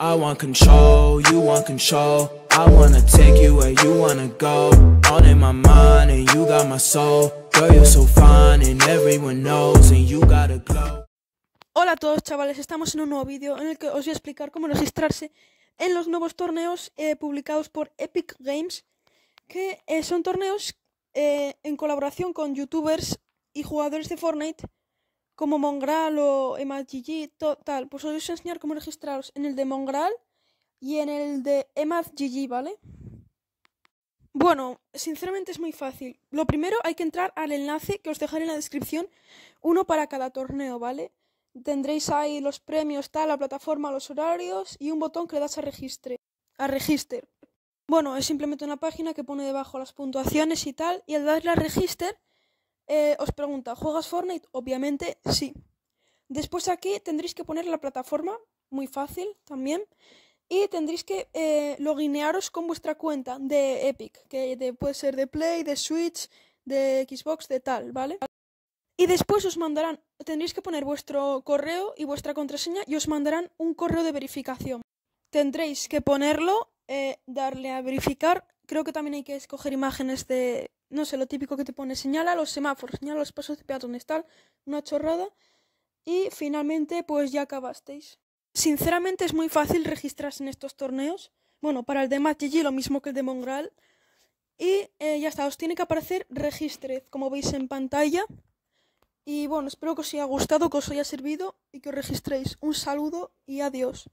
I want control, you want control. I take you where you go. in my you got my soul. Hola a todos, chavales. Estamos en un nuevo vídeo en el que os voy a explicar cómo registrarse en los nuevos torneos eh, publicados por Epic Games, que eh, son torneos eh, en colaboración con youtubers y jugadores de Fortnite como Mongral o EmathGG, tal. Pues os voy a enseñar cómo registraros en el de Mongral y en el de EmathGG, ¿vale? Bueno, sinceramente es muy fácil. Lo primero hay que entrar al enlace que os dejaré en la descripción, uno para cada torneo, ¿vale? Tendréis ahí los premios, tal, la plataforma, los horarios y un botón que le das a registre, a register. Bueno, es simplemente una página que pone debajo las puntuaciones y tal, y al darle a register eh, os pregunta, ¿juegas Fortnite? Obviamente sí. Después aquí tendréis que poner la plataforma, muy fácil también. Y tendréis que eh, loginearos con vuestra cuenta de Epic, que puede ser de Play, de Switch, de Xbox, de tal, ¿vale? Y después os mandarán, tendréis que poner vuestro correo y vuestra contraseña y os mandarán un correo de verificación. Tendréis que ponerlo, eh, darle a verificar Creo que también hay que escoger imágenes de, no sé, lo típico que te pone, señala los semáforos, señala los pasos de peatones, tal, una chorrada. Y finalmente, pues ya acabasteis. Sinceramente es muy fácil registrarse en estos torneos. Bueno, para el de Matillí lo mismo que el de Mongral. Y eh, ya está, os tiene que aparecer registre, como veis en pantalla. Y bueno, espero que os haya gustado, que os haya servido y que os registréis. Un saludo y adiós.